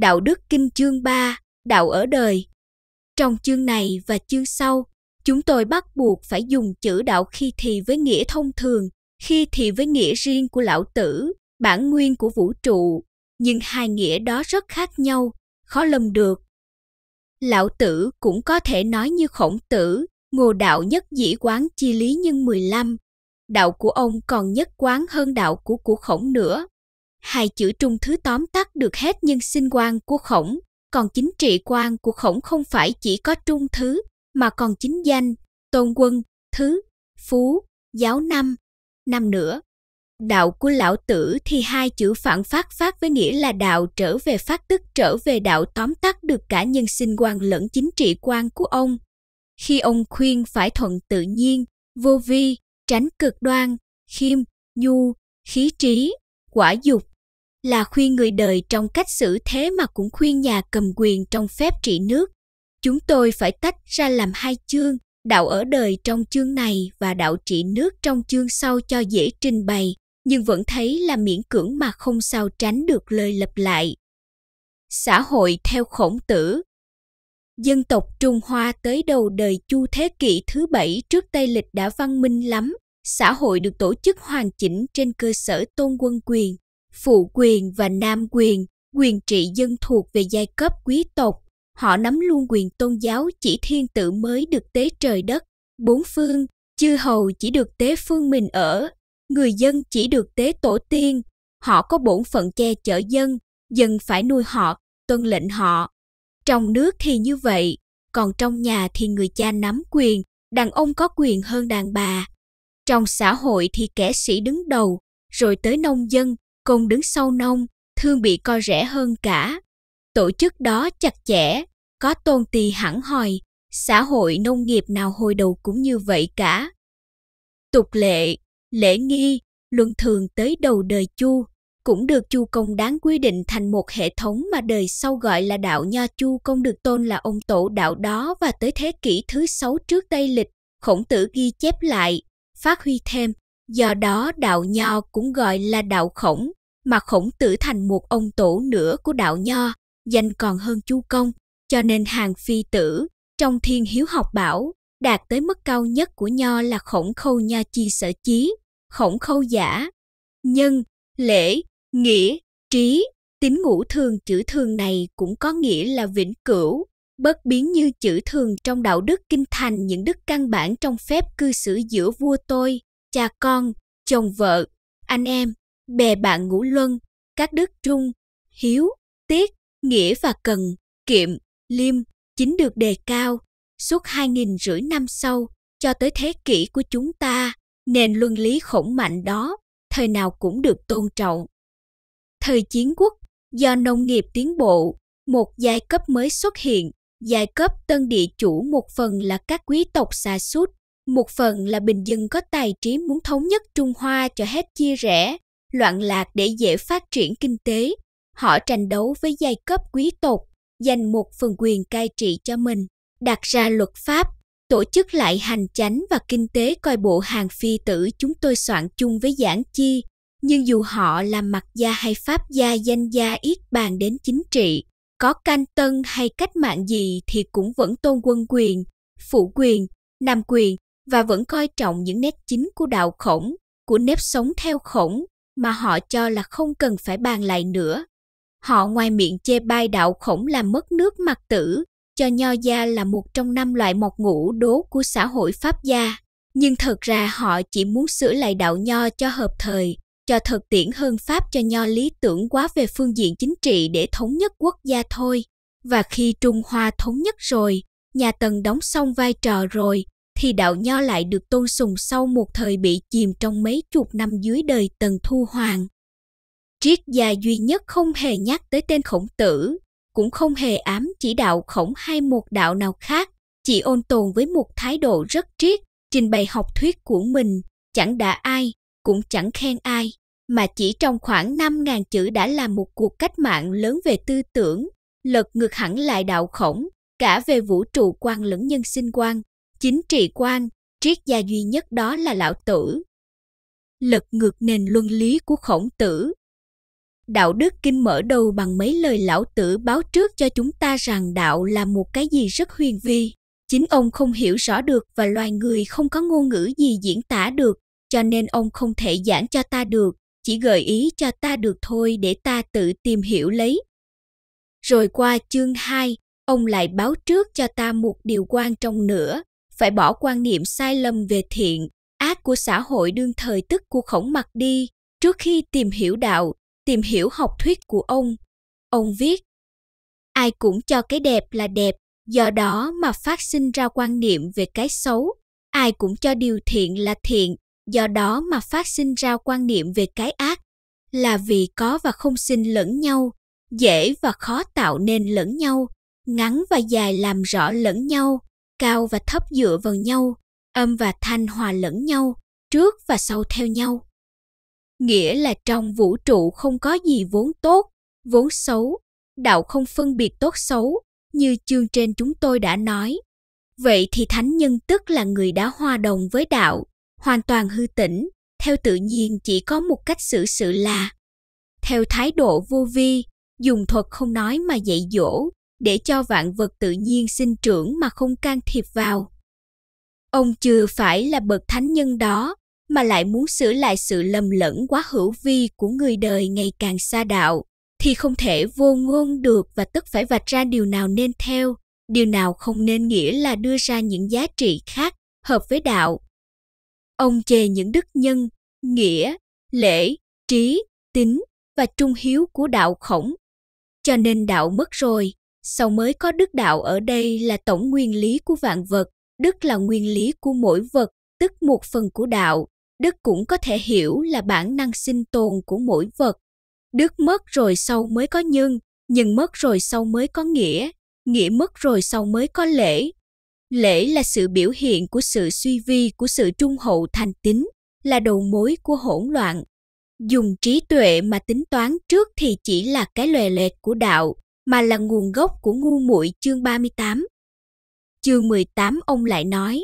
Đạo đức Kinh chương 3, Đạo ở đời. Trong chương này và chương sau, chúng tôi bắt buộc phải dùng chữ đạo khi thì với nghĩa thông thường, khi thì với nghĩa riêng của lão tử, bản nguyên của vũ trụ, nhưng hai nghĩa đó rất khác nhau, khó lầm được. Lão tử cũng có thể nói như khổng tử, ngô đạo nhất dĩ quán chi lý nhân 15. Đạo của ông còn nhất quán hơn đạo của của khổng nữa hai chữ trung thứ tóm tắt được hết nhân sinh quan của khổng, còn chính trị quan của khổng không phải chỉ có trung thứ, mà còn chính danh, tôn quân, thứ, phú, giáo năm, năm nữa. Đạo của lão tử thì hai chữ phản phát phát với nghĩa là đạo trở về phát tức trở về đạo tóm tắt được cả nhân sinh quan lẫn chính trị quan của ông. Khi ông khuyên phải thuận tự nhiên, vô vi, tránh cực đoan, khiêm, nhu, khí trí, quả dục, là khuyên người đời trong cách xử thế mà cũng khuyên nhà cầm quyền trong phép trị nước. Chúng tôi phải tách ra làm hai chương, đạo ở đời trong chương này và đạo trị nước trong chương sau cho dễ trình bày, nhưng vẫn thấy là miễn cưỡng mà không sao tránh được lời lặp lại. Xã hội theo khổng tử Dân tộc Trung Hoa tới đầu đời Chu Thế Kỷ thứ bảy trước Tây Lịch đã văn minh lắm, xã hội được tổ chức hoàn chỉnh trên cơ sở tôn quân quyền Phụ quyền và nam quyền, quyền trị dân thuộc về giai cấp quý tộc. Họ nắm luôn quyền tôn giáo chỉ thiên tử mới được tế trời đất. Bốn phương, chư hầu chỉ được tế phương mình ở. Người dân chỉ được tế tổ tiên. Họ có bổn phận che chở dân, dân phải nuôi họ, tuân lệnh họ. Trong nước thì như vậy, còn trong nhà thì người cha nắm quyền, đàn ông có quyền hơn đàn bà. Trong xã hội thì kẻ sĩ đứng đầu, rồi tới nông dân, Cùng đứng sau nông, thương bị coi rẻ hơn cả. Tổ chức đó chặt chẽ, có tôn tì hẳn hòi, xã hội nông nghiệp nào hồi đầu cũng như vậy cả. Tục lệ, lễ nghi, luân thường tới đầu đời chu, cũng được chu công đáng quy định thành một hệ thống mà đời sau gọi là đạo nho chu công được tôn là ông tổ đạo đó và tới thế kỷ thứ sáu trước tây lịch khổng tử ghi chép lại phát huy thêm Do đó đạo nho cũng gọi là đạo khổng, mà khổng tử thành một ông tổ nữa của đạo nho, danh còn hơn chu công, cho nên hàng phi tử, trong thiên hiếu học bảo, đạt tới mức cao nhất của nho là khổng khâu nha chi sở chí, khổng khâu giả, nhân, lễ, nghĩa, trí, tính ngũ thường chữ thường này cũng có nghĩa là vĩnh cửu, bất biến như chữ thường trong đạo đức kinh thành những đức căn bản trong phép cư xử giữa vua tôi, cha con, chồng vợ, anh em, bè bạn ngũ luân, các đức trung, hiếu, tiết, nghĩa và cần, kiệm, liêm chính được đề cao. Suốt hai nghìn rưỡi năm sau, cho tới thế kỷ của chúng ta, nền luân lý khổng mạnh đó thời nào cũng được tôn trọng. Thời chiến quốc, do nông nghiệp tiến bộ, một giai cấp mới xuất hiện, giai cấp tân địa chủ một phần là các quý tộc xa sút một phần là Bình Dân có tài trí muốn thống nhất Trung Hoa cho hết chia rẽ, loạn lạc để dễ phát triển kinh tế. Họ tranh đấu với giai cấp quý tộc, dành một phần quyền cai trị cho mình, đặt ra luật pháp, tổ chức lại hành chánh và kinh tế coi bộ hàng phi tử chúng tôi soạn chung với giảng chi. Nhưng dù họ là mặt gia hay pháp gia danh gia ít bàn đến chính trị, có canh tân hay cách mạng gì thì cũng vẫn tôn quân quyền, phụ quyền, nam quyền và vẫn coi trọng những nét chính của đạo khổng, của nếp sống theo khổng mà họ cho là không cần phải bàn lại nữa. Họ ngoài miệng chê bai đạo khổng làm mất nước mặt tử, cho nho gia là một trong năm loại mọc ngũ đố của xã hội pháp gia. Nhưng thật ra họ chỉ muốn sửa lại đạo nho cho hợp thời, cho thực tiễn hơn pháp cho nho lý tưởng quá về phương diện chính trị để thống nhất quốc gia thôi. Và khi Trung Hoa thống nhất rồi, nhà Tần đóng xong vai trò rồi, thì đạo nho lại được tôn sùng sau một thời bị chìm trong mấy chục năm dưới đời Tần Thu Hoàng. Triết gia duy nhất không hề nhắc tới tên khổng tử, cũng không hề ám chỉ đạo khổng hay một đạo nào khác, chỉ ôn tồn với một thái độ rất triết, trình bày học thuyết của mình, chẳng đã ai, cũng chẳng khen ai, mà chỉ trong khoảng năm ngàn chữ đã là một cuộc cách mạng lớn về tư tưởng, lật ngược hẳn lại đạo khổng, cả về vũ trụ quan lẫn nhân sinh quan, chính trị quan, triết gia duy nhất đó là lão tử. Lật ngược nền luân lý của khổng tử. Đạo đức kinh mở đầu bằng mấy lời lão tử báo trước cho chúng ta rằng đạo là một cái gì rất huyền vi. Chính ông không hiểu rõ được và loài người không có ngôn ngữ gì diễn tả được, cho nên ông không thể giảng cho ta được, chỉ gợi ý cho ta được thôi để ta tự tìm hiểu lấy. Rồi qua chương 2, ông lại báo trước cho ta một điều quan trọng nữa, phải bỏ quan niệm sai lầm về thiện ác của xã hội đương thời tức của khổng mặt đi trước khi tìm hiểu đạo tìm hiểu học thuyết của ông ông viết ai cũng cho cái đẹp là đẹp do đó mà phát sinh ra quan niệm về cái xấu ai cũng cho điều thiện là thiện do đó mà phát sinh ra quan niệm về cái ác là vì có và không sinh lẫn nhau dễ và khó tạo nên lẫn nhau ngắn và dài làm rõ lẫn nhau cao và thấp dựa vào nhau, âm và thanh hòa lẫn nhau, trước và sau theo nhau. Nghĩa là trong vũ trụ không có gì vốn tốt, vốn xấu, đạo không phân biệt tốt xấu, như chương trên chúng tôi đã nói. Vậy thì thánh nhân tức là người đã hòa đồng với đạo, hoàn toàn hư tĩnh, theo tự nhiên chỉ có một cách xử sự là theo thái độ vô vi, dùng thuật không nói mà dạy dỗ, để cho vạn vật tự nhiên sinh trưởng mà không can thiệp vào. Ông chưa phải là bậc thánh nhân đó, mà lại muốn sửa lại sự lầm lẫn quá hữu vi của người đời ngày càng xa đạo, thì không thể vô ngôn được và tức phải vạch ra điều nào nên theo, điều nào không nên nghĩa là đưa ra những giá trị khác hợp với đạo. Ông chê những đức nhân, nghĩa, lễ, trí, tính và trung hiếu của đạo khổng. Cho nên đạo mất rồi, sau mới có đức đạo ở đây là tổng nguyên lý của vạn vật đức là nguyên lý của mỗi vật tức một phần của đạo đức cũng có thể hiểu là bản năng sinh tồn của mỗi vật đức mất rồi sau mới có nhân nhân mất rồi sau mới có nghĩa nghĩa mất rồi sau mới có lễ lễ là sự biểu hiện của sự suy vi của sự trung hậu thành tính là đầu mối của hỗn loạn dùng trí tuệ mà tính toán trước thì chỉ là cái lòe lệch của đạo mà là nguồn gốc của ngu muội chương 38. Chương 18 ông lại nói,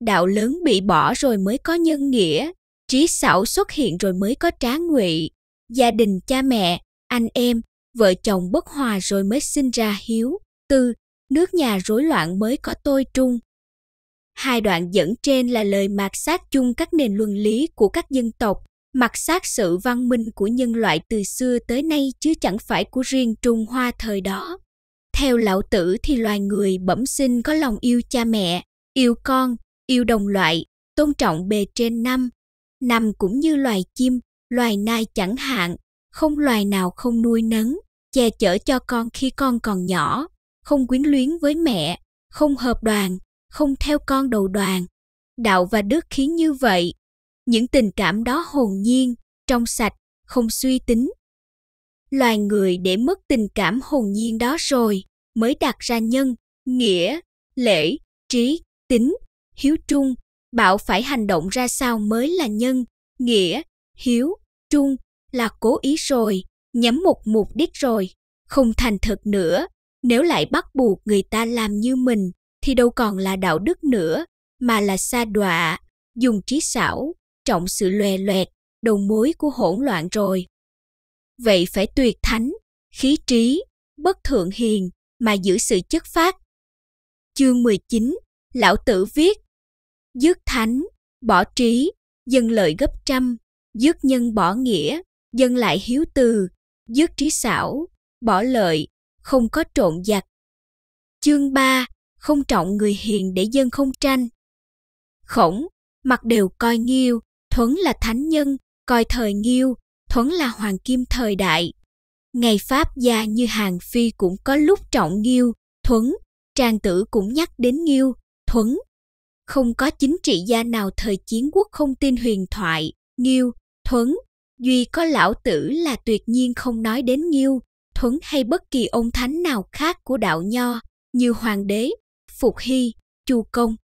đạo lớn bị bỏ rồi mới có nhân nghĩa, trí xảo xuất hiện rồi mới có trá ngụy, gia đình cha mẹ, anh em, vợ chồng bất hòa rồi mới sinh ra hiếu, tư, nước nhà rối loạn mới có tôi trung. Hai đoạn dẫn trên là lời mạt sát chung các nền luân lý của các dân tộc mặt xác sự văn minh của nhân loại từ xưa tới nay chứ chẳng phải của riêng Trung Hoa thời đó. Theo lão tử thì loài người bẩm sinh có lòng yêu cha mẹ, yêu con, yêu đồng loại, tôn trọng bề trên năm. Năm cũng như loài chim, loài nai chẳng hạn, không loài nào không nuôi nấng, che chở cho con khi con còn nhỏ, không quyến luyến với mẹ, không hợp đoàn, không theo con đầu đoàn. Đạo và đức khiến như vậy, những tình cảm đó hồn nhiên trong sạch không suy tính loài người để mất tình cảm hồn nhiên đó rồi mới đặt ra nhân nghĩa lễ trí tính hiếu trung bảo phải hành động ra sao mới là nhân nghĩa hiếu trung là cố ý rồi nhắm một mục đích rồi không thành thật nữa nếu lại bắt buộc người ta làm như mình thì đâu còn là đạo đức nữa mà là xa đọa dùng trí xảo trọng sự lòe loẹt, đầu mối của hỗn loạn rồi. Vậy phải tuyệt thánh, khí trí, bất thượng hiền mà giữ sự chất phát. Chương 19, Lão Tử viết Dứt thánh, bỏ trí, dân lợi gấp trăm, dứt nhân bỏ nghĩa, dân lại hiếu từ, dứt trí xảo, bỏ lợi, không có trộn giặc. Chương 3, không trọng người hiền để dân không tranh. Khổng, mặt đều coi nghiêu, Thuấn là thánh nhân, coi thời Nghiêu, Thuấn là hoàng kim thời đại. Ngày Pháp gia như Hàng Phi cũng có lúc trọng Nghiêu, Thuấn, Trang Tử cũng nhắc đến Nghiêu, Thuấn. Không có chính trị gia nào thời chiến quốc không tin huyền thoại, Nghiêu, Thuấn. Duy có lão tử là tuyệt nhiên không nói đến Nghiêu, Thuấn hay bất kỳ ông thánh nào khác của đạo Nho, như Hoàng đế, Phục Hy, Chu Công.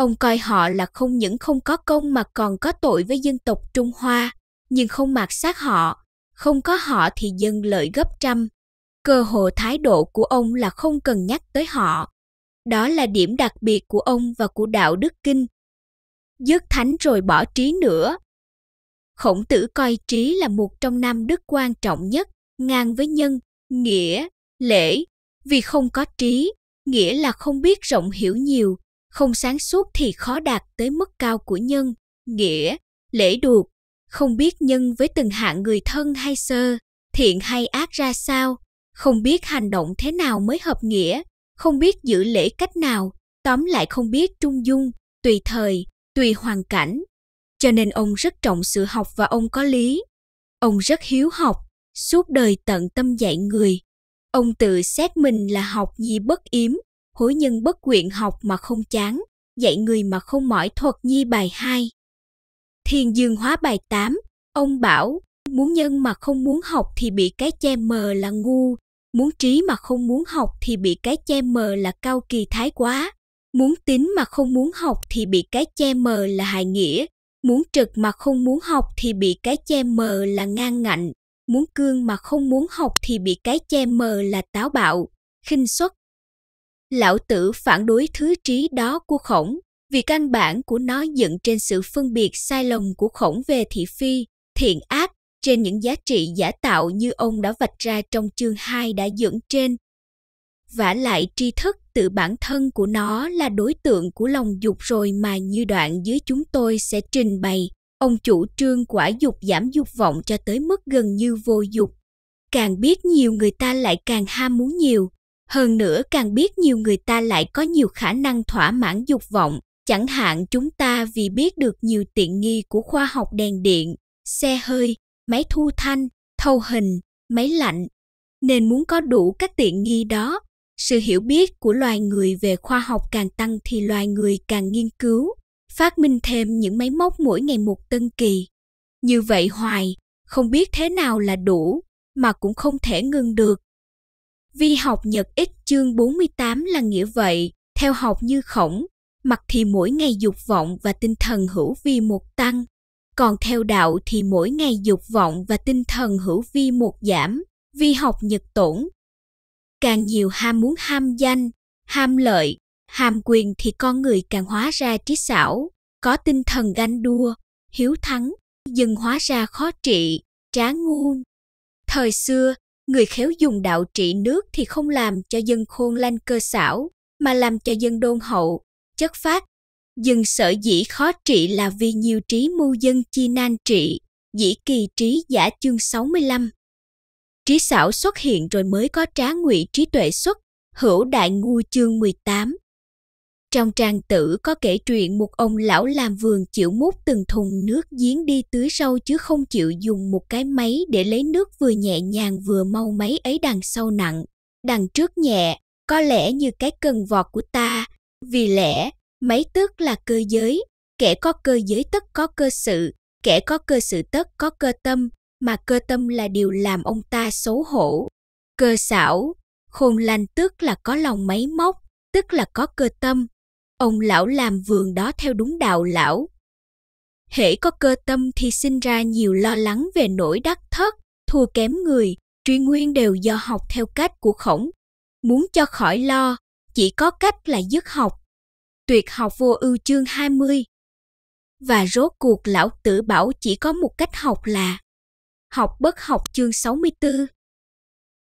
Ông coi họ là không những không có công mà còn có tội với dân tộc Trung Hoa, nhưng không mạt sát họ, không có họ thì dân lợi gấp trăm. Cơ hồ thái độ của ông là không cần nhắc tới họ. Đó là điểm đặc biệt của ông và của đạo đức kinh. Dứt thánh rồi bỏ trí nữa. Khổng tử coi trí là một trong năm đức quan trọng nhất, ngang với nhân, nghĩa, lễ. Vì không có trí, nghĩa là không biết rộng hiểu nhiều, không sáng suốt thì khó đạt tới mức cao của nhân, nghĩa, lễ đuộc, không biết nhân với từng hạng người thân hay sơ, thiện hay ác ra sao, không biết hành động thế nào mới hợp nghĩa, không biết giữ lễ cách nào, tóm lại không biết trung dung, tùy thời, tùy hoàn cảnh. Cho nên ông rất trọng sự học và ông có lý. Ông rất hiếu học, suốt đời tận tâm dạy người. Ông tự xét mình là học gì bất yếm, hối nhân bất quyện học mà không chán, dạy người mà không mỏi thuật nhi bài 2. thiền dương hóa bài 8, ông bảo, muốn nhân mà không muốn học thì bị cái che mờ là ngu, muốn trí mà không muốn học thì bị cái che mờ là cao kỳ thái quá, muốn tính mà không muốn học thì bị cái che mờ là hại nghĩa, muốn trực mà không muốn học thì bị cái che mờ là ngang ngạnh, muốn cương mà không muốn học thì bị cái che mờ là táo bạo, khinh suất lão tử phản đối thứ trí đó của khổng vì căn bản của nó dựng trên sự phân biệt sai lầm của khổng về thị phi thiện ác trên những giá trị giả tạo như ông đã vạch ra trong chương 2 đã dựng trên. Vả lại tri thức tự bản thân của nó là đối tượng của lòng dục rồi mà như đoạn dưới chúng tôi sẽ trình bày. Ông chủ trương quả dục giảm dục vọng cho tới mức gần như vô dục. Càng biết nhiều người ta lại càng ham muốn nhiều, hơn nữa càng biết nhiều người ta lại có nhiều khả năng thỏa mãn dục vọng, chẳng hạn chúng ta vì biết được nhiều tiện nghi của khoa học đèn điện, xe hơi, máy thu thanh, thâu hình, máy lạnh, nên muốn có đủ các tiện nghi đó. Sự hiểu biết của loài người về khoa học càng tăng thì loài người càng nghiên cứu, phát minh thêm những máy móc mỗi ngày một tân kỳ. Như vậy hoài, không biết thế nào là đủ, mà cũng không thể ngừng được Vi học nhật ích chương 48 là nghĩa vậy, theo học như khổng, mặc thì mỗi ngày dục vọng và tinh thần hữu vi một tăng, còn theo đạo thì mỗi ngày dục vọng và tinh thần hữu vi một giảm, vi học nhật tổn. Càng nhiều ham muốn ham danh, ham lợi, ham quyền thì con người càng hóa ra trí xảo, có tinh thần ganh đua, hiếu thắng, dần hóa ra khó trị, trá ngu. Thời xưa, người khéo dùng đạo trị nước thì không làm cho dân khôn lanh cơ xảo, mà làm cho dân đôn hậu, chất phát. Dân sở dĩ khó trị là vì nhiều trí mưu dân chi nan trị, dĩ kỳ trí giả chương 65. Trí xảo xuất hiện rồi mới có trá ngụy trí tuệ xuất, hữu đại ngu chương 18. Trong trang tử có kể chuyện một ông lão làm vườn chịu múc từng thùng nước giếng đi tưới sâu chứ không chịu dùng một cái máy để lấy nước vừa nhẹ nhàng vừa mau máy ấy đằng sau nặng, đằng trước nhẹ, có lẽ như cái cần vọt của ta, vì lẽ máy tức là cơ giới, kẻ có cơ giới tất có cơ sự, kẻ có cơ sự tất có cơ tâm, mà cơ tâm là điều làm ông ta xấu hổ. Cơ xảo, khôn lành tức là có lòng máy móc, tức là có cơ tâm, ông lão làm vườn đó theo đúng đạo lão. Hễ có cơ tâm thì sinh ra nhiều lo lắng về nỗi đắc thất, thua kém người, truy nguyên đều do học theo cách của khổng. Muốn cho khỏi lo, chỉ có cách là dứt học. Tuyệt học vô ưu chương 20 Và rốt cuộc lão tử bảo chỉ có một cách học là Học bất học chương 64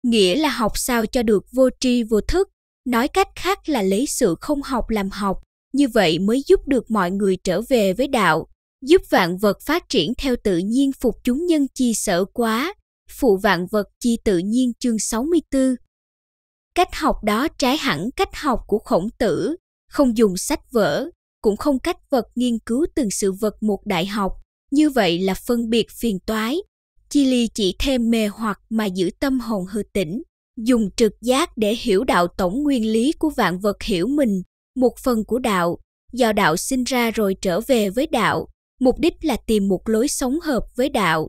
Nghĩa là học sao cho được vô tri vô thức, nói cách khác là lấy sự không học làm học, như vậy mới giúp được mọi người trở về với đạo, giúp vạn vật phát triển theo tự nhiên phục chúng nhân chi sở quá, phụ vạn vật chi tự nhiên chương 64. Cách học đó trái hẳn cách học của khổng tử, không dùng sách vở, cũng không cách vật nghiên cứu từng sự vật một đại học, như vậy là phân biệt phiền toái. Chi ly chỉ thêm mê hoặc mà giữ tâm hồn hư tĩnh, dùng trực giác để hiểu đạo tổng nguyên lý của vạn vật hiểu mình, một phần của đạo, do đạo sinh ra rồi trở về với đạo, mục đích là tìm một lối sống hợp với đạo.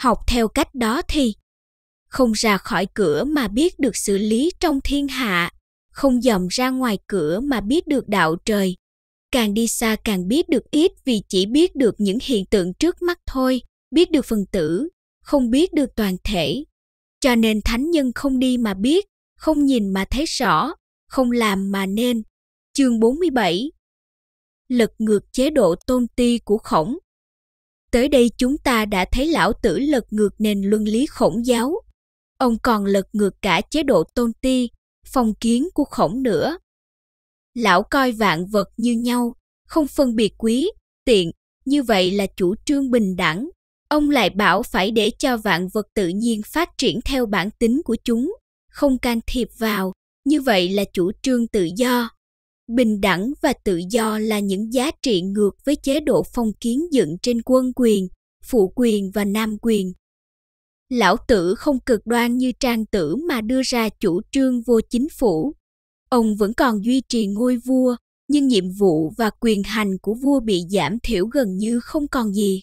Học theo cách đó thì không ra khỏi cửa mà biết được xử lý trong thiên hạ, không dòm ra ngoài cửa mà biết được đạo trời. Càng đi xa càng biết được ít vì chỉ biết được những hiện tượng trước mắt thôi, biết được phần tử, không biết được toàn thể. Cho nên thánh nhân không đi mà biết, không nhìn mà thấy rõ, không làm mà nên, Chương 47 Lật ngược chế độ tôn ti của khổng Tới đây chúng ta đã thấy lão tử lật ngược nền luân lý khổng giáo. Ông còn lật ngược cả chế độ tôn ti, phong kiến của khổng nữa. Lão coi vạn vật như nhau, không phân biệt quý, tiện, như vậy là chủ trương bình đẳng. Ông lại bảo phải để cho vạn vật tự nhiên phát triển theo bản tính của chúng, không can thiệp vào, như vậy là chủ trương tự do bình đẳng và tự do là những giá trị ngược với chế độ phong kiến dựng trên quân quyền, phụ quyền và nam quyền. Lão Tử không cực đoan như Trang Tử mà đưa ra chủ trương vô chính phủ. Ông vẫn còn duy trì ngôi vua, nhưng nhiệm vụ và quyền hành của vua bị giảm thiểu gần như không còn gì.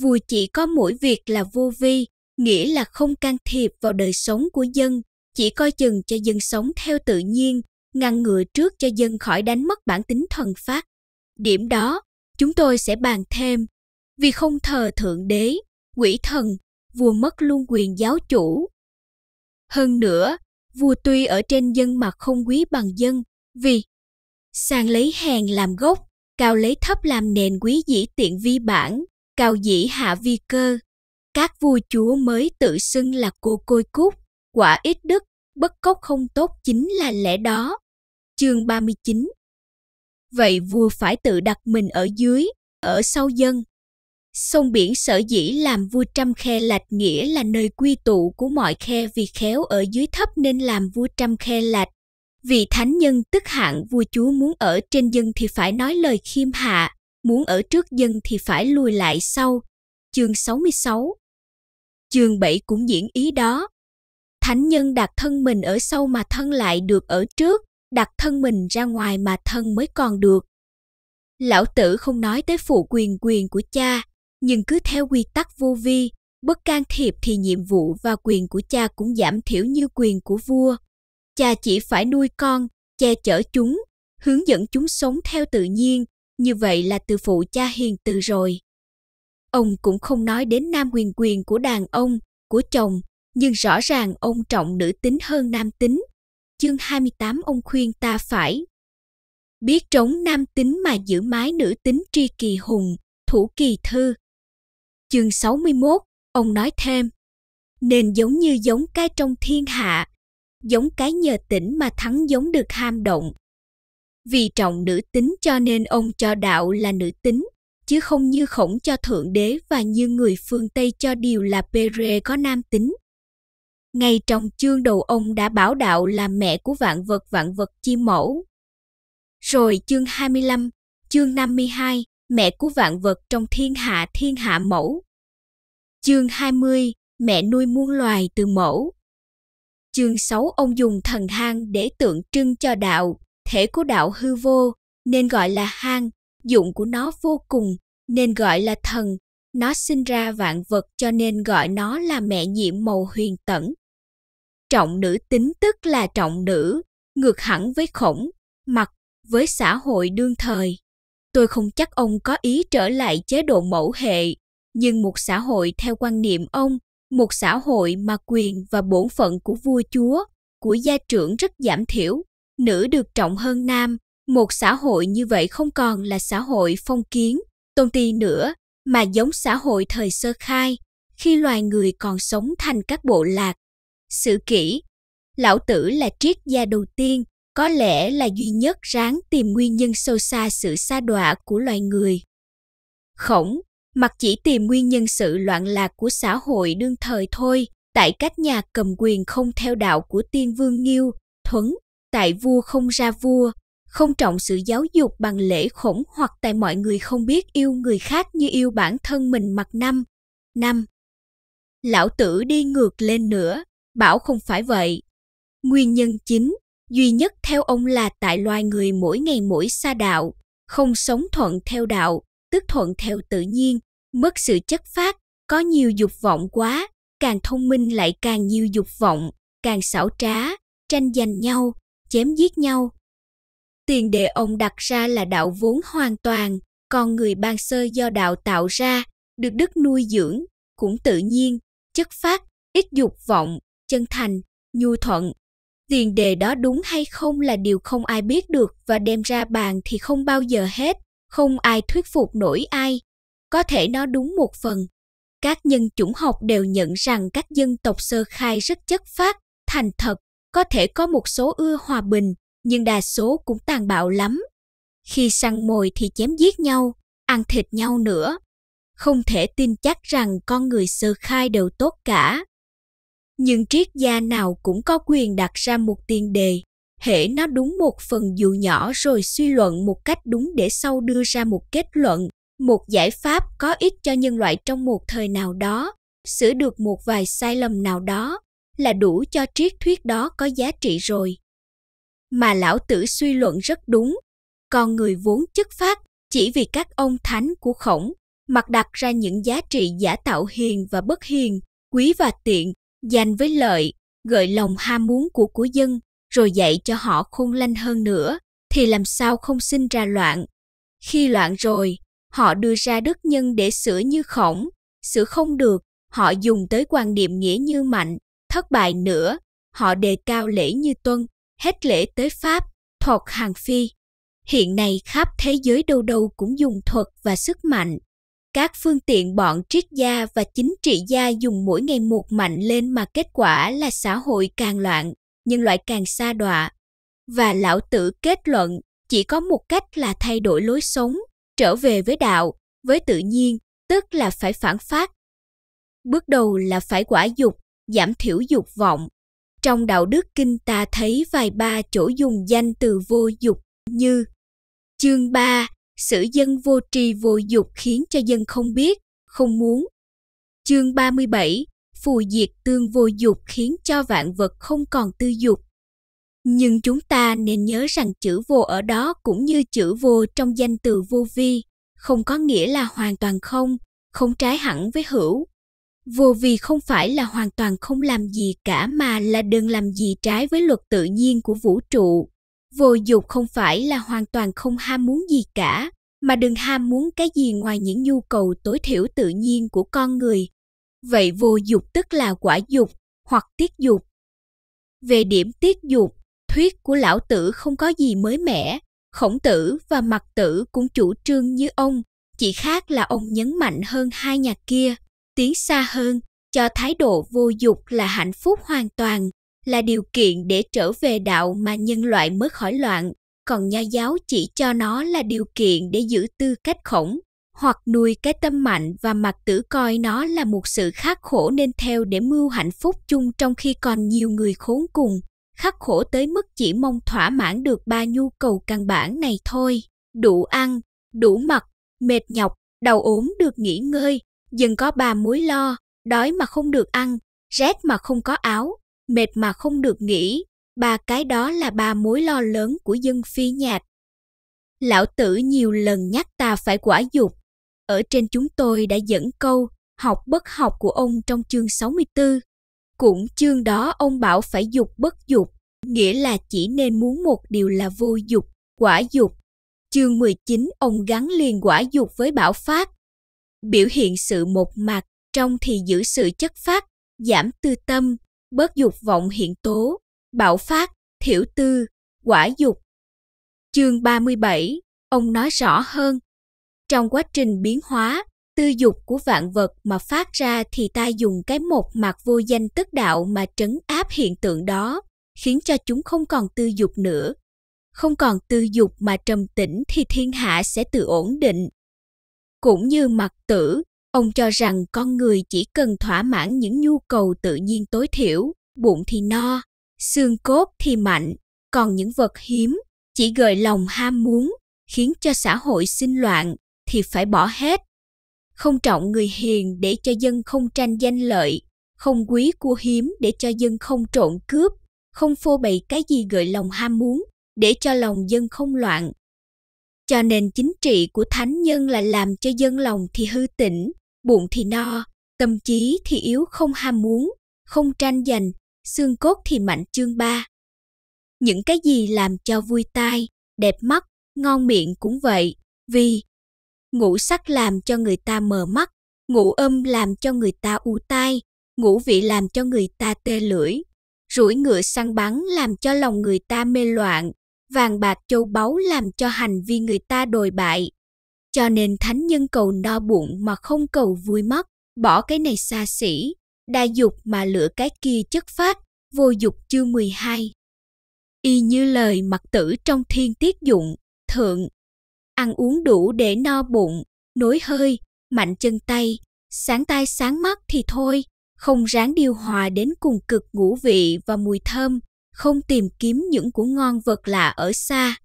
Vua chỉ có mỗi việc là vô vi, nghĩa là không can thiệp vào đời sống của dân, chỉ coi chừng cho dân sống theo tự nhiên ngăn ngừa trước cho dân khỏi đánh mất bản tính thần phát. Điểm đó, chúng tôi sẽ bàn thêm. Vì không thờ thượng đế, quỷ thần, vua mất luôn quyền giáo chủ. Hơn nữa, vua tuy ở trên dân mà không quý bằng dân, vì sang lấy hèn làm gốc, cao lấy thấp làm nền quý dĩ tiện vi bản, cao dĩ hạ vi cơ. Các vua chúa mới tự xưng là cô côi cúc, quả ít đức, bất cốc không tốt chính là lẽ đó chương 39 Vậy vua phải tự đặt mình ở dưới, ở sau dân. Sông biển sở dĩ làm vua trăm khe lạch nghĩa là nơi quy tụ của mọi khe vì khéo ở dưới thấp nên làm vua trăm khe lạch. Vì thánh nhân tức hạng vua chúa muốn ở trên dân thì phải nói lời khiêm hạ, muốn ở trước dân thì phải lùi lại sau. Chương 66 Chương 7 cũng diễn ý đó. Thánh nhân đặt thân mình ở sau mà thân lại được ở trước, đặt thân mình ra ngoài mà thân mới còn được. Lão tử không nói tới phụ quyền quyền của cha, nhưng cứ theo quy tắc vô vi, bất can thiệp thì nhiệm vụ và quyền của cha cũng giảm thiểu như quyền của vua. Cha chỉ phải nuôi con, che chở chúng, hướng dẫn chúng sống theo tự nhiên, như vậy là từ phụ cha hiền từ rồi. Ông cũng không nói đến nam quyền quyền của đàn ông, của chồng, nhưng rõ ràng ông trọng nữ tính hơn nam tính, chương 28 ông khuyên ta phải biết trống nam tính mà giữ mái nữ tính tri kỳ hùng, thủ kỳ thư. Chương 61, ông nói thêm, nên giống như giống cái trong thiên hạ, giống cái nhờ tỉnh mà thắng giống được ham động. Vì trọng nữ tính cho nên ông cho đạo là nữ tính, chứ không như khổng cho thượng đế và như người phương Tây cho điều là pere có nam tính ngay trong chương đầu ông đã bảo đạo là mẹ của vạn vật vạn vật chi mẫu. Rồi chương 25, chương 52, mẹ của vạn vật trong thiên hạ thiên hạ mẫu. Chương 20, mẹ nuôi muôn loài từ mẫu. Chương 6 ông dùng thần hang để tượng trưng cho đạo, thể của đạo hư vô, nên gọi là hang, dụng của nó vô cùng, nên gọi là thần, nó sinh ra vạn vật cho nên gọi nó là mẹ nhiệm màu huyền tẩn trọng nữ tính tức là trọng nữ, ngược hẳn với khổng, mặt với xã hội đương thời. Tôi không chắc ông có ý trở lại chế độ mẫu hệ, nhưng một xã hội theo quan niệm ông, một xã hội mà quyền và bổn phận của vua chúa, của gia trưởng rất giảm thiểu, nữ được trọng hơn nam, một xã hội như vậy không còn là xã hội phong kiến, tôn ti nữa, mà giống xã hội thời sơ khai, khi loài người còn sống thành các bộ lạc sự kỹ. Lão Tử là triết gia đầu tiên, có lẽ là duy nhất ráng tìm nguyên nhân sâu xa sự sa đọa của loài người. Khổng, mặc chỉ tìm nguyên nhân sự loạn lạc của xã hội đương thời thôi, tại cách nhà cầm quyền không theo đạo của tiên vương Nghiêu, Thuấn, tại vua không ra vua, không trọng sự giáo dục bằng lễ khổng hoặc tại mọi người không biết yêu người khác như yêu bản thân mình mặt năm. năm Lão tử đi ngược lên nữa, bảo không phải vậy. Nguyên nhân chính, duy nhất theo ông là tại loài người mỗi ngày mỗi xa đạo, không sống thuận theo đạo, tức thuận theo tự nhiên, mất sự chất phát, có nhiều dục vọng quá, càng thông minh lại càng nhiều dục vọng, càng xảo trá, tranh giành nhau, chém giết nhau. Tiền đề ông đặt ra là đạo vốn hoàn toàn, còn người ban sơ do đạo tạo ra, được đức nuôi dưỡng, cũng tự nhiên, chất phát, ít dục vọng, chân thành, nhu thuận. Tiền đề đó đúng hay không là điều không ai biết được và đem ra bàn thì không bao giờ hết, không ai thuyết phục nổi ai. Có thể nó đúng một phần. Các nhân chủng học đều nhận rằng các dân tộc sơ khai rất chất phát, thành thật, có thể có một số ưa hòa bình, nhưng đa số cũng tàn bạo lắm. Khi săn mồi thì chém giết nhau, ăn thịt nhau nữa. Không thể tin chắc rằng con người sơ khai đều tốt cả nhưng triết gia nào cũng có quyền đặt ra một tiền đề hễ nó đúng một phần dù nhỏ rồi suy luận một cách đúng để sau đưa ra một kết luận một giải pháp có ích cho nhân loại trong một thời nào đó sửa được một vài sai lầm nào đó là đủ cho triết thuyết đó có giá trị rồi mà lão tử suy luận rất đúng con người vốn chất phát chỉ vì các ông thánh của khổng mặc đặt ra những giá trị giả tạo hiền và bất hiền quý và tiện giành với lợi, gợi lòng ham muốn của của dân, rồi dạy cho họ khôn lanh hơn nữa, thì làm sao không sinh ra loạn. Khi loạn rồi, họ đưa ra đức nhân để sửa như khổng, sửa không được, họ dùng tới quan niệm nghĩa như mạnh, thất bại nữa, họ đề cao lễ như tuân, hết lễ tới pháp, thuật hàng phi. Hiện nay khắp thế giới đâu đâu cũng dùng thuật và sức mạnh các phương tiện bọn triết gia và chính trị gia dùng mỗi ngày một mạnh lên mà kết quả là xã hội càng loạn, nhân loại càng xa đọa. Và lão tử kết luận chỉ có một cách là thay đổi lối sống, trở về với đạo, với tự nhiên, tức là phải phản phát. Bước đầu là phải quả dục, giảm thiểu dục vọng. Trong đạo đức kinh ta thấy vài ba chỗ dùng danh từ vô dục như chương 3, sử dân vô tri vô dục khiến cho dân không biết, không muốn. Chương 37, phù diệt tương vô dục khiến cho vạn vật không còn tư dục. Nhưng chúng ta nên nhớ rằng chữ vô ở đó cũng như chữ vô trong danh từ vô vi, không có nghĩa là hoàn toàn không, không trái hẳn với hữu. Vô vi không phải là hoàn toàn không làm gì cả mà là đừng làm gì trái với luật tự nhiên của vũ trụ, vô dục không phải là hoàn toàn không ham muốn gì cả mà đừng ham muốn cái gì ngoài những nhu cầu tối thiểu tự nhiên của con người vậy vô dục tức là quả dục hoặc tiết dục về điểm tiết dục thuyết của lão tử không có gì mới mẻ khổng tử và mặc tử cũng chủ trương như ông chỉ khác là ông nhấn mạnh hơn hai nhà kia tiến xa hơn cho thái độ vô dục là hạnh phúc hoàn toàn là điều kiện để trở về đạo mà nhân loại mới khỏi loạn, còn nho giáo chỉ cho nó là điều kiện để giữ tư cách khổng, hoặc nuôi cái tâm mạnh và mặt tử coi nó là một sự khắc khổ nên theo để mưu hạnh phúc chung trong khi còn nhiều người khốn cùng, khắc khổ tới mức chỉ mong thỏa mãn được ba nhu cầu căn bản này thôi, đủ ăn, đủ mặc, mệt nhọc, đầu ốm được nghỉ ngơi, dần có ba mối lo, đói mà không được ăn, rét mà không có áo, mệt mà không được nghỉ, ba cái đó là ba mối lo lớn của dân phi nhạc. Lão tử nhiều lần nhắc ta phải quả dục, ở trên chúng tôi đã dẫn câu học bất học của ông trong chương 64. Cũng chương đó ông bảo phải dục bất dục, nghĩa là chỉ nên muốn một điều là vô dục, quả dục. Chương 19 ông gắn liền quả dục với bảo pháp. Biểu hiện sự một mặt trong thì giữ sự chất phát, giảm tư tâm, bớt dục vọng hiện tố, bạo phát, thiểu tư, quả dục. Chương 37, ông nói rõ hơn. Trong quá trình biến hóa, tư dục của vạn vật mà phát ra thì ta dùng cái một mặt vô danh tức đạo mà trấn áp hiện tượng đó, khiến cho chúng không còn tư dục nữa. Không còn tư dục mà trầm tĩnh thì thiên hạ sẽ tự ổn định. Cũng như mặt tử, Ông cho rằng con người chỉ cần thỏa mãn những nhu cầu tự nhiên tối thiểu, bụng thì no, xương cốt thì mạnh, còn những vật hiếm chỉ gợi lòng ham muốn, khiến cho xã hội sinh loạn thì phải bỏ hết. Không trọng người hiền để cho dân không tranh danh lợi, không quý cua hiếm để cho dân không trộn cướp, không phô bày cái gì gợi lòng ham muốn để cho lòng dân không loạn. Cho nên chính trị của thánh nhân là làm cho dân lòng thì hư tĩnh, bụng thì no, tâm trí thì yếu không ham muốn, không tranh giành, xương cốt thì mạnh chương ba. Những cái gì làm cho vui tai, đẹp mắt, ngon miệng cũng vậy, vì ngủ sắc làm cho người ta mờ mắt, ngủ âm làm cho người ta u tai, ngủ vị làm cho người ta tê lưỡi, rủi ngựa săn bắn làm cho lòng người ta mê loạn, vàng bạc châu báu làm cho hành vi người ta đồi bại, cho nên thánh nhân cầu no bụng mà không cầu vui mắt, bỏ cái này xa xỉ, đa dục mà lựa cái kia chất phát, vô dục chương 12. Y như lời mặc tử trong thiên tiết dụng, thượng, ăn uống đủ để no bụng, nối hơi, mạnh chân tay, sáng tai sáng mắt thì thôi, không ráng điều hòa đến cùng cực ngũ vị và mùi thơm, không tìm kiếm những của ngon vật lạ ở xa,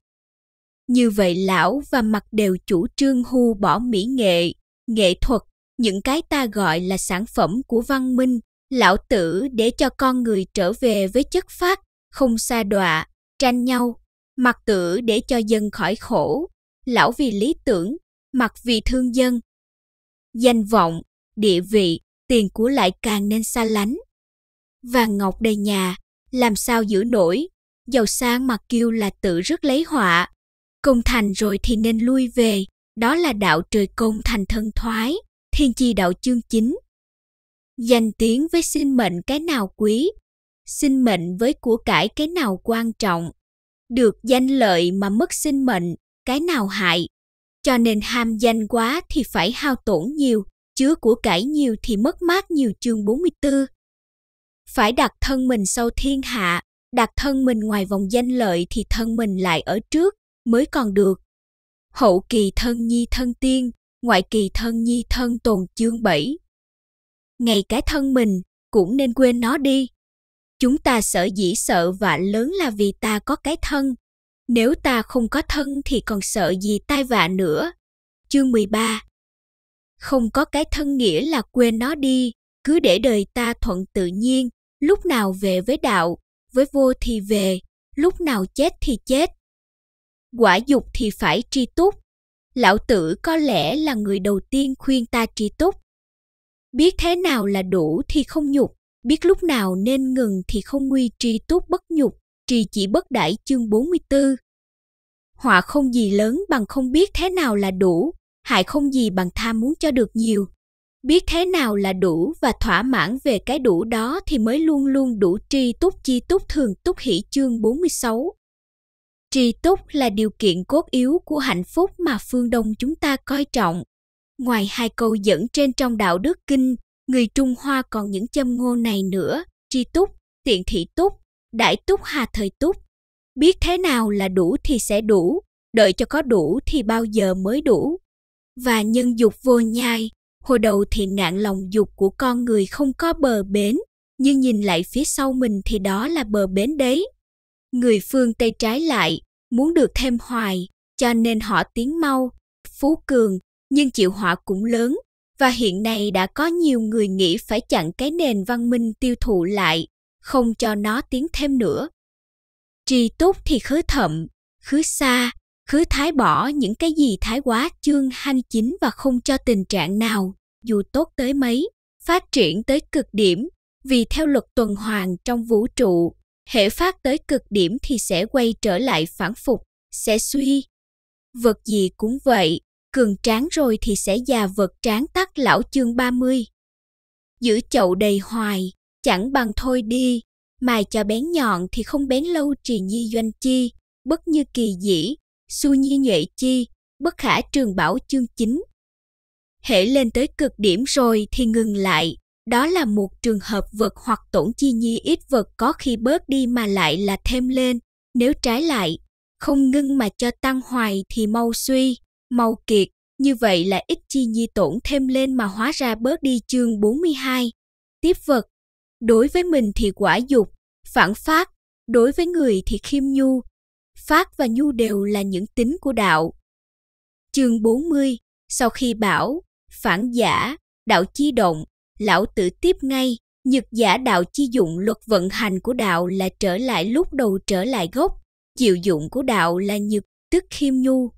như vậy lão và mặt đều chủ trương hưu bỏ mỹ nghệ, nghệ thuật, những cái ta gọi là sản phẩm của văn minh, lão tử để cho con người trở về với chất phát, không xa đọa, tranh nhau, mặt tử để cho dân khỏi khổ, lão vì lý tưởng, mặt vì thương dân. Danh vọng, địa vị, tiền của lại càng nên xa lánh. Vàng ngọc đầy nhà, làm sao giữ nổi, giàu sang mà kêu là tự rất lấy họa, công thành rồi thì nên lui về, đó là đạo trời công thành thân thoái, thiên chi đạo chương chính. Danh tiếng với sinh mệnh cái nào quý, sinh mệnh với của cải cái nào quan trọng, được danh lợi mà mất sinh mệnh, cái nào hại. Cho nên ham danh quá thì phải hao tổn nhiều, chứa của cải nhiều thì mất mát nhiều chương 44. Phải đặt thân mình sau thiên hạ, đặt thân mình ngoài vòng danh lợi thì thân mình lại ở trước, mới còn được. Hậu kỳ thân nhi thân tiên, ngoại kỳ thân nhi thân tồn chương 7. Ngay cái thân mình cũng nên quên nó đi. Chúng ta sợ dĩ sợ và lớn là vì ta có cái thân. Nếu ta không có thân thì còn sợ gì tai vạ nữa. Chương 13 Không có cái thân nghĩa là quên nó đi, cứ để đời ta thuận tự nhiên, lúc nào về với đạo, với vô thì về, lúc nào chết thì chết, quả dục thì phải tri túc. Lão tử có lẽ là người đầu tiên khuyên ta tri túc. Biết thế nào là đủ thì không nhục, biết lúc nào nên ngừng thì không nguy tri túc bất nhục, trì chỉ bất đãi chương 44. Họa không gì lớn bằng không biết thế nào là đủ, hại không gì bằng tham muốn cho được nhiều. Biết thế nào là đủ và thỏa mãn về cái đủ đó thì mới luôn luôn đủ tri túc chi túc thường túc hỷ chương 46 tri túc là điều kiện cốt yếu của hạnh phúc mà phương đông chúng ta coi trọng ngoài hai câu dẫn trên trong đạo đức kinh người trung hoa còn những châm ngôn này nữa tri túc tiện thị túc đại túc hà thời túc biết thế nào là đủ thì sẽ đủ đợi cho có đủ thì bao giờ mới đủ và nhân dục vô nhai hồi đầu thì ngạn lòng dục của con người không có bờ bến nhưng nhìn lại phía sau mình thì đó là bờ bến đấy Người phương Tây trái lại, muốn được thêm hoài, cho nên họ tiến mau, phú cường, nhưng chịu họa cũng lớn, và hiện nay đã có nhiều người nghĩ phải chặn cái nền văn minh tiêu thụ lại, không cho nó tiến thêm nữa. Tri túc thì khứ thậm, khứ xa, khứ thái bỏ những cái gì thái quá chương hanh chính và không cho tình trạng nào, dù tốt tới mấy, phát triển tới cực điểm, vì theo luật tuần hoàn trong vũ trụ hệ phát tới cực điểm thì sẽ quay trở lại phản phục, sẽ suy. Vật gì cũng vậy, cường tráng rồi thì sẽ già vật tráng tắt lão chương 30. Giữ chậu đầy hoài, chẳng bằng thôi đi, mài cho bén nhọn thì không bén lâu trì nhi doanh chi, bất như kỳ dĩ, su nhi nhuệ chi, bất khả trường bảo chương chính. Hễ lên tới cực điểm rồi thì ngừng lại, đó là một trường hợp vật hoặc tổn chi nhi ít vật có khi bớt đi mà lại là thêm lên. Nếu trái lại, không ngưng mà cho tăng hoài thì mau suy, mau kiệt. Như vậy là ít chi nhi tổn thêm lên mà hóa ra bớt đi chương 42. Tiếp vật, đối với mình thì quả dục, phản phát, đối với người thì khiêm nhu. Phát và nhu đều là những tính của đạo. Chương 40, sau khi bảo, phản giả, đạo chi động, lão tử tiếp ngay, nhược giả đạo chi dụng luật vận hành của đạo là trở lại lúc đầu trở lại gốc, chịu dụng của đạo là nhược tức khiêm nhu.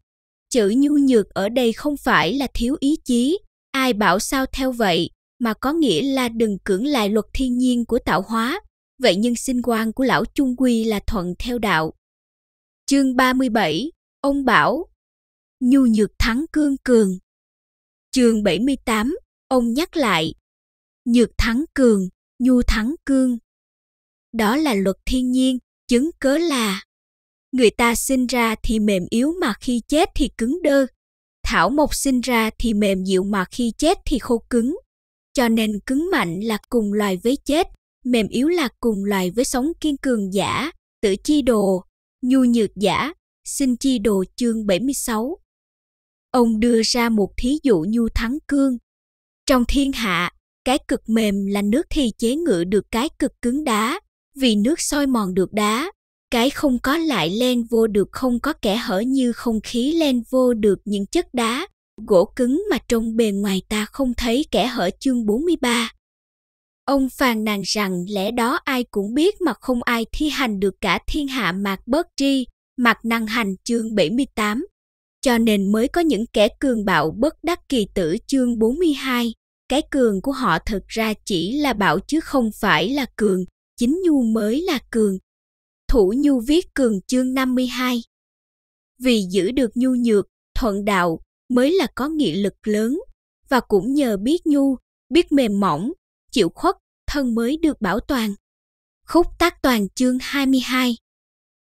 Chữ nhu nhược ở đây không phải là thiếu ý chí, ai bảo sao theo vậy, mà có nghĩa là đừng cưỡng lại luật thiên nhiên của tạo hóa, vậy nhưng sinh quan của lão Trung Quy là thuận theo đạo. Chương 37, ông bảo, nhu nhược thắng cương cường. Chương 78, ông nhắc lại, nhược thắng cường, nhu thắng cương. Đó là luật thiên nhiên, chứng cớ là người ta sinh ra thì mềm yếu mà khi chết thì cứng đơ, thảo mộc sinh ra thì mềm dịu mà khi chết thì khô cứng. Cho nên cứng mạnh là cùng loài với chết, mềm yếu là cùng loài với sống kiên cường giả, tử chi đồ, nhu nhược giả, xin chi đồ chương 76. Ông đưa ra một thí dụ nhu thắng cương. Trong thiên hạ, cái cực mềm là nước thi chế ngự được cái cực cứng đá, vì nước soi mòn được đá. Cái không có lại len vô được không có kẻ hở như không khí len vô được những chất đá, gỗ cứng mà trong bề ngoài ta không thấy kẻ hở chương 43. Ông phàn nàn rằng lẽ đó ai cũng biết mà không ai thi hành được cả thiên hạ mạc bớt tri, mạc năng hành chương 78. Cho nên mới có những kẻ cường bạo bất đắc kỳ tử chương 42 cái cường của họ thực ra chỉ là bảo chứ không phải là cường, chính nhu mới là cường. Thủ nhu viết cường chương 52. Vì giữ được nhu nhược, thuận đạo mới là có nghị lực lớn, và cũng nhờ biết nhu, biết mềm mỏng, chịu khuất, thân mới được bảo toàn. Khúc tác toàn chương 22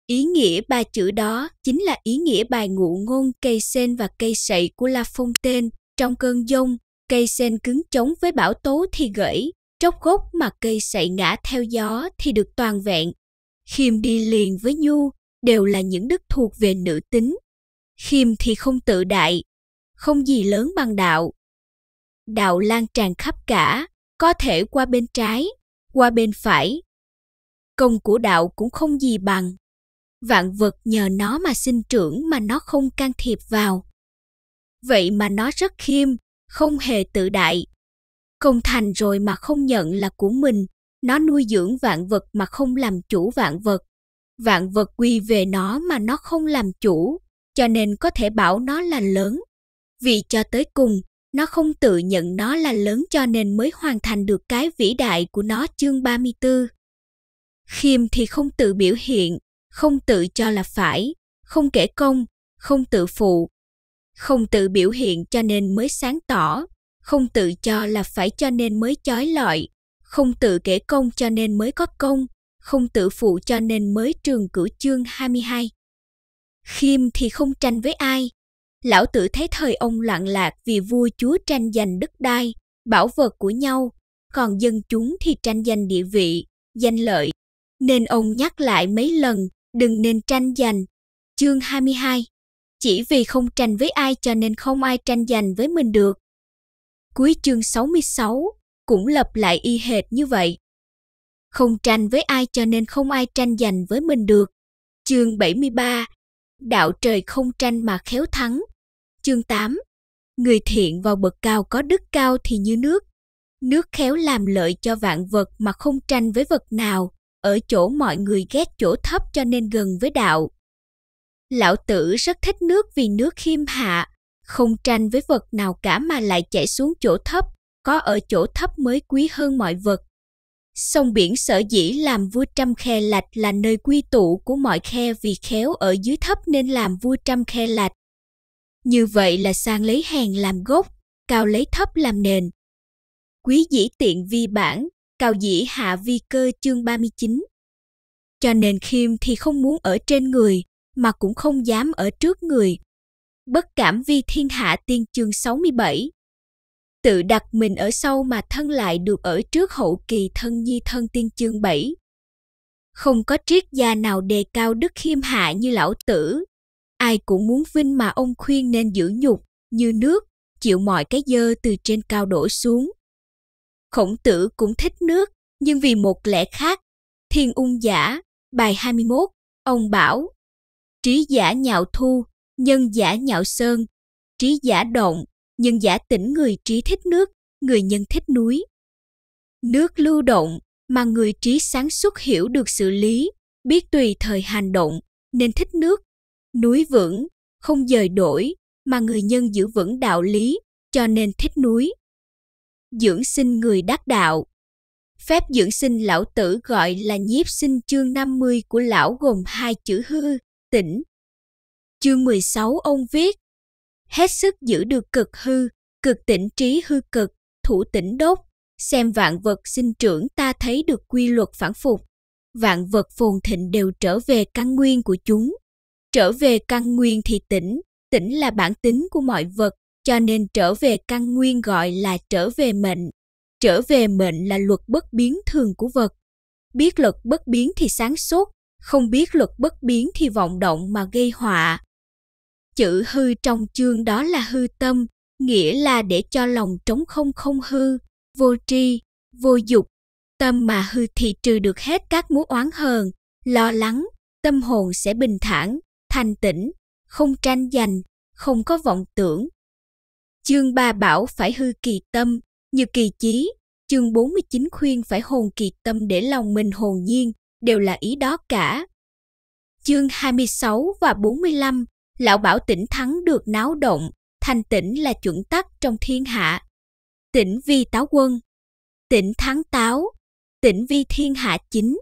Ý nghĩa ba chữ đó chính là ý nghĩa bài ngụ ngôn cây sen và cây sậy của La Fontaine trong cơn dông cây sen cứng chống với bão tố thì gãy, tróc gốc mà cây sậy ngã theo gió thì được toàn vẹn. Khiêm đi liền với Nhu đều là những đức thuộc về nữ tính. Khiêm thì không tự đại, không gì lớn bằng đạo. Đạo lan tràn khắp cả, có thể qua bên trái, qua bên phải. Công của đạo cũng không gì bằng. Vạn vật nhờ nó mà sinh trưởng mà nó không can thiệp vào. Vậy mà nó rất khiêm, không hề tự đại. Công thành rồi mà không nhận là của mình, nó nuôi dưỡng vạn vật mà không làm chủ vạn vật. Vạn vật quy về nó mà nó không làm chủ, cho nên có thể bảo nó là lớn. Vì cho tới cùng, nó không tự nhận nó là lớn cho nên mới hoàn thành được cái vĩ đại của nó chương 34. Khiêm thì không tự biểu hiện, không tự cho là phải, không kể công, không tự phụ, không tự biểu hiện cho nên mới sáng tỏ không tự cho là phải cho nên mới chói lọi không tự kể công cho nên mới có công không tự phụ cho nên mới trường cửu chương 22. Khiêm thì không tranh với ai. Lão tử thấy thời ông loạn lạc vì vua chúa tranh giành đất đai, bảo vật của nhau, còn dân chúng thì tranh giành địa vị, danh lợi. Nên ông nhắc lại mấy lần, đừng nên tranh giành. Chương 22 chỉ vì không tranh với ai cho nên không ai tranh giành với mình được. Cuối chương 66 cũng lặp lại y hệt như vậy. Không tranh với ai cho nên không ai tranh giành với mình được. Chương 73 Đạo trời không tranh mà khéo thắng. Chương 8 Người thiện vào bậc cao có đức cao thì như nước. Nước khéo làm lợi cho vạn vật mà không tranh với vật nào, ở chỗ mọi người ghét chỗ thấp cho nên gần với đạo lão tử rất thích nước vì nước khiêm hạ, không tranh với vật nào cả mà lại chạy xuống chỗ thấp, có ở chỗ thấp mới quý hơn mọi vật. Sông biển sở dĩ làm vua trăm khe lạch là nơi quy tụ của mọi khe vì khéo ở dưới thấp nên làm vua trăm khe lạch. Như vậy là sang lấy hèn làm gốc, cao lấy thấp làm nền. Quý dĩ tiện vi bản, cao dĩ hạ vi cơ chương 39. Cho nên khiêm thì không muốn ở trên người, mà cũng không dám ở trước người. Bất cảm vi thiên hạ tiên chương 67 Tự đặt mình ở sau mà thân lại được ở trước hậu kỳ thân nhi thân tiên chương 7 Không có triết gia nào đề cao đức khiêm hạ như lão tử. Ai cũng muốn vinh mà ông khuyên nên giữ nhục, như nước, chịu mọi cái dơ từ trên cao đổ xuống. Khổng tử cũng thích nước, nhưng vì một lẽ khác. Thiên ung giả, bài 21, ông bảo, trí giả nhạo thu, nhân giả nhạo sơn, trí giả động, nhân giả tỉnh người trí thích nước, người nhân thích núi. Nước lưu động mà người trí sáng suốt hiểu được sự lý, biết tùy thời hành động nên thích nước. Núi vững, không dời đổi mà người nhân giữ vững đạo lý cho nên thích núi. Dưỡng sinh người đắc đạo Phép dưỡng sinh lão tử gọi là nhiếp sinh chương 50 của lão gồm hai chữ hư, tỉnh. Chương 16 ông viết Hết sức giữ được cực hư, cực tỉnh trí hư cực, thủ tỉnh đốt, xem vạn vật sinh trưởng ta thấy được quy luật phản phục. Vạn vật phồn thịnh đều trở về căn nguyên của chúng. Trở về căn nguyên thì tỉnh, tỉnh là bản tính của mọi vật, cho nên trở về căn nguyên gọi là trở về mệnh. Trở về mệnh là luật bất biến thường của vật. Biết luật bất biến thì sáng suốt, không biết luật bất biến thì vọng động mà gây họa. Chữ hư trong chương đó là hư tâm, nghĩa là để cho lòng trống không không hư, vô tri, vô dục. Tâm mà hư thì trừ được hết các mối oán hờn, lo lắng, tâm hồn sẽ bình thản, thanh tĩnh, không tranh giành, không có vọng tưởng. Chương 3 bảo phải hư kỳ tâm, như kỳ chí, chương 49 khuyên phải hồn kỳ tâm để lòng mình hồn nhiên, đều là ý đó cả. Chương 26 và 45, lão bảo tỉnh thắng được náo động, thành tỉnh là chuẩn tắc trong thiên hạ. Tỉnh vi táo quân, tỉnh thắng táo, tỉnh vi thiên hạ chính.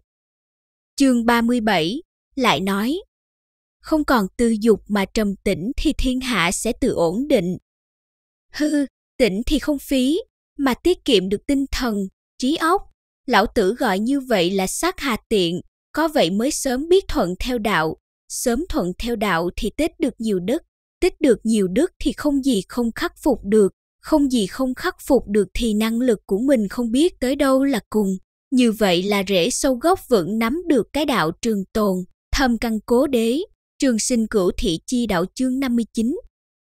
Chương 37 lại nói Không còn tư dục mà trầm tĩnh thì thiên hạ sẽ tự ổn định. Hư, tĩnh thì không phí, mà tiết kiệm được tinh thần, trí óc, Lão tử gọi như vậy là sát hà tiện, có vậy mới sớm biết thuận theo đạo. Sớm thuận theo đạo thì tích được nhiều đức, tích được nhiều đức thì không gì không khắc phục được, không gì không khắc phục được thì năng lực của mình không biết tới đâu là cùng. Như vậy là rễ sâu gốc vững nắm được cái đạo trường tồn, thâm căn cố đế, trường sinh cửu thị chi đạo chương 59.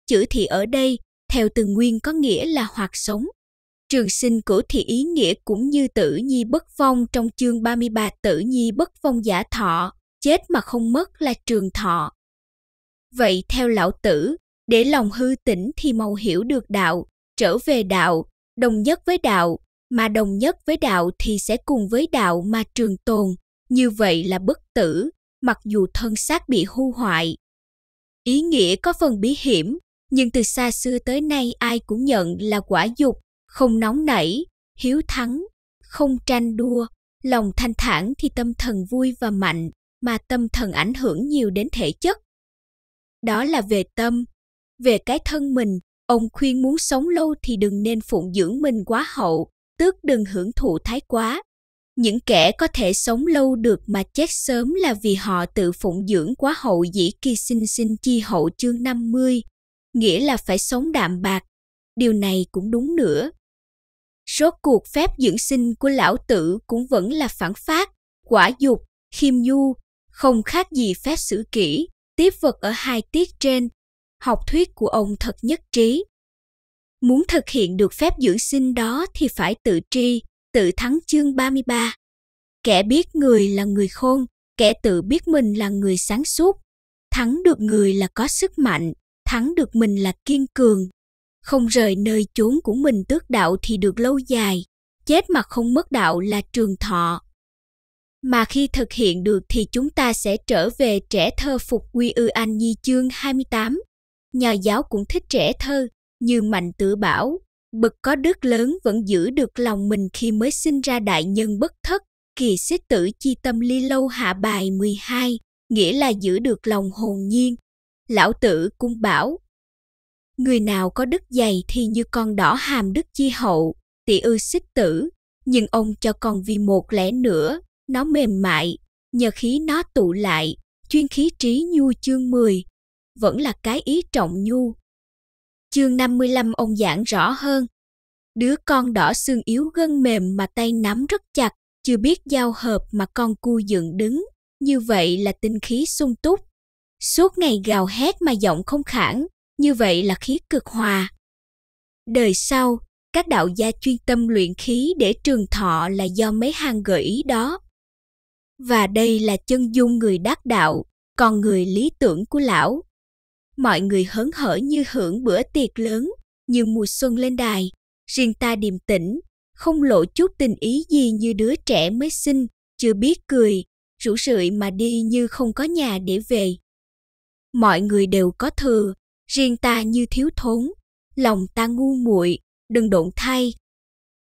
Chữ thị ở đây, theo từ nguyên có nghĩa là hoạt sống, Trường sinh của thì ý nghĩa cũng như tử nhi bất phong trong chương 33 tử nhi bất phong giả thọ, chết mà không mất là trường thọ. Vậy theo lão tử, để lòng hư tĩnh thì mau hiểu được đạo, trở về đạo, đồng nhất với đạo, mà đồng nhất với đạo thì sẽ cùng với đạo mà trường tồn, như vậy là bất tử, mặc dù thân xác bị hư hoại. Ý nghĩa có phần bí hiểm, nhưng từ xa xưa tới nay ai cũng nhận là quả dục, không nóng nảy, hiếu thắng, không tranh đua, lòng thanh thản thì tâm thần vui và mạnh, mà tâm thần ảnh hưởng nhiều đến thể chất. Đó là về tâm, về cái thân mình, ông khuyên muốn sống lâu thì đừng nên phụng dưỡng mình quá hậu, tức đừng hưởng thụ thái quá. Những kẻ có thể sống lâu được mà chết sớm là vì họ tự phụng dưỡng quá hậu dĩ kỳ sinh sinh chi hậu chương 50, nghĩa là phải sống đạm bạc. Điều này cũng đúng nữa. Rốt cuộc phép dưỡng sinh của lão tử cũng vẫn là phản phát, quả dục, khiêm nhu, không khác gì phép sử kỹ, tiếp vật ở hai tiết trên. Học thuyết của ông thật nhất trí. Muốn thực hiện được phép dưỡng sinh đó thì phải tự tri, tự thắng chương 33. Kẻ biết người là người khôn, kẻ tự biết mình là người sáng suốt. Thắng được người là có sức mạnh, thắng được mình là kiên cường, không rời nơi chốn của mình tước đạo thì được lâu dài chết mà không mất đạo là trường thọ mà khi thực hiện được thì chúng ta sẽ trở về trẻ thơ phục quy ư anh nhi chương 28. Nhà giáo cũng thích trẻ thơ, như Mạnh tự bảo, bực có đức lớn vẫn giữ được lòng mình khi mới sinh ra đại nhân bất thất, kỳ xích tử chi tâm ly lâu hạ bài 12, nghĩa là giữ được lòng hồn nhiên. Lão tử cũng bảo, người nào có đức dày thì như con đỏ hàm đức chi hậu, tỷ ư xích tử, nhưng ông cho con vì một lẽ nữa, nó mềm mại, nhờ khí nó tụ lại, chuyên khí trí nhu chương 10, vẫn là cái ý trọng nhu. Chương 55 ông giảng rõ hơn. Đứa con đỏ xương yếu gân mềm mà tay nắm rất chặt, chưa biết giao hợp mà con cu dựng đứng, như vậy là tinh khí sung túc. Suốt ngày gào hét mà giọng không khản, như vậy là khí cực hòa. Đời sau, các đạo gia chuyên tâm luyện khí để trường thọ là do mấy hàng gợi ý đó. Và đây là chân dung người đắc đạo, còn người lý tưởng của lão. Mọi người hớn hở như hưởng bữa tiệc lớn, như mùa xuân lên đài, riêng ta điềm tĩnh, không lộ chút tình ý gì như đứa trẻ mới sinh, chưa biết cười, rủ rượi mà đi như không có nhà để về. Mọi người đều có thừa, riêng ta như thiếu thốn lòng ta ngu muội đừng độn thay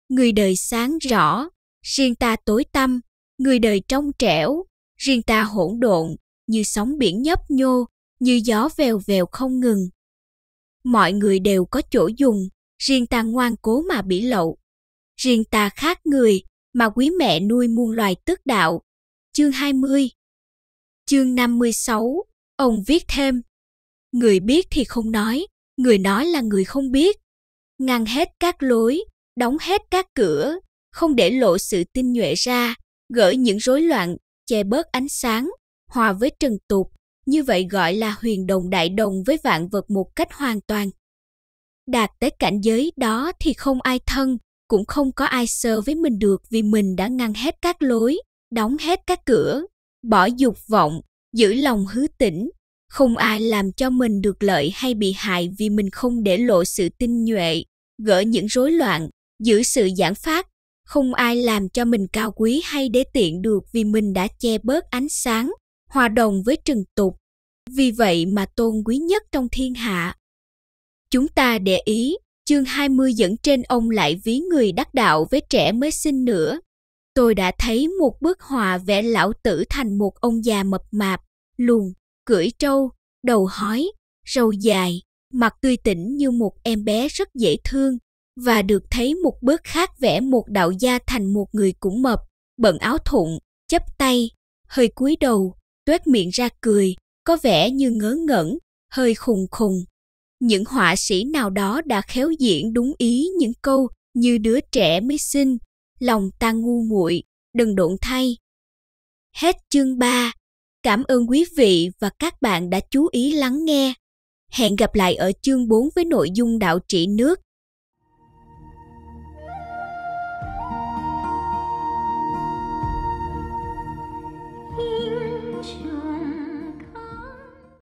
người đời sáng rõ riêng ta tối tăm người đời trong trẻo riêng ta hỗn độn như sóng biển nhấp nhô như gió vèo vèo không ngừng mọi người đều có chỗ dùng riêng ta ngoan cố mà bị lậu riêng ta khác người mà quý mẹ nuôi muôn loài tước đạo chương 20 chương 56 ông viết thêm người biết thì không nói người nói là người không biết ngăn hết các lối đóng hết các cửa không để lộ sự tinh nhuệ ra gỡ những rối loạn che bớt ánh sáng hòa với trần tục như vậy gọi là huyền đồng đại đồng với vạn vật một cách hoàn toàn đạt tới cảnh giới đó thì không ai thân cũng không có ai sơ với mình được vì mình đã ngăn hết các lối đóng hết các cửa bỏ dục vọng giữ lòng hứa tĩnh không ai làm cho mình được lợi hay bị hại vì mình không để lộ sự tinh nhuệ gỡ những rối loạn giữ sự giảng phát không ai làm cho mình cao quý hay để tiện được vì mình đã che bớt ánh sáng hòa đồng với trần tục vì vậy mà tôn quý nhất trong thiên hạ chúng ta để ý chương 20 dẫn trên ông lại ví người đắc đạo với trẻ mới sinh nữa tôi đã thấy một bức họa vẽ lão tử thành một ông già mập mạp luôn cưỡi trâu, đầu hói, râu dài, mặt tươi tỉnh như một em bé rất dễ thương và được thấy một bước khác vẽ một đạo gia thành một người cũng mập, bận áo thụng, chấp tay, hơi cúi đầu, tuét miệng ra cười, có vẻ như ngớ ngẩn, hơi khùng khùng. Những họa sĩ nào đó đã khéo diễn đúng ý những câu như đứa trẻ mới sinh, lòng ta ngu muội, đừng độn thay. Hết chương 3 Cảm ơn quý vị và các bạn đã chú ý lắng nghe. Hẹn gặp lại ở chương 4 với nội dung đạo trị nước.